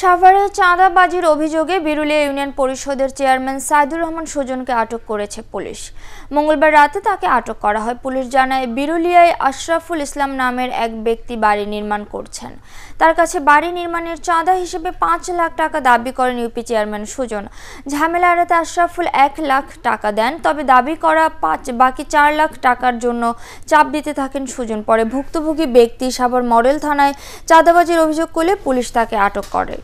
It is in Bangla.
সাভারে চাঁদাবাজির অভিযোগে বিরুলিয়া ইউনিয়ন পরিষদের চেয়ারম্যান সাইদুর রহমান সুজনকে আটক করেছে পুলিশ মঙ্গলবার রাতে তাকে আটক করা হয় পুলিশ জানায় বিরুলিয়ায় আশরাফুল ইসলাম নামের এক ব্যক্তি বাড়ি নির্মাণ করছেন তার কাছে বাড়ি নির্মাণের চাঁদা হিসেবে পাঁচ লাখ টাকা দাবি করেন ইউপি চেয়ারম্যান সুজন ঝামেলা এড়াতে আশরাফুল এক লাখ টাকা দেন তবে দাবি করা পাঁচ বাকি চার লাখ টাকার জন্য চাপ দিতে থাকেন সুজন পরে ভুক্তভোগী ব্যক্তি সাভার মডেল থানায় চাঁদাবাজির অভিযোগ করলে পুলিশ তাকে আটক করে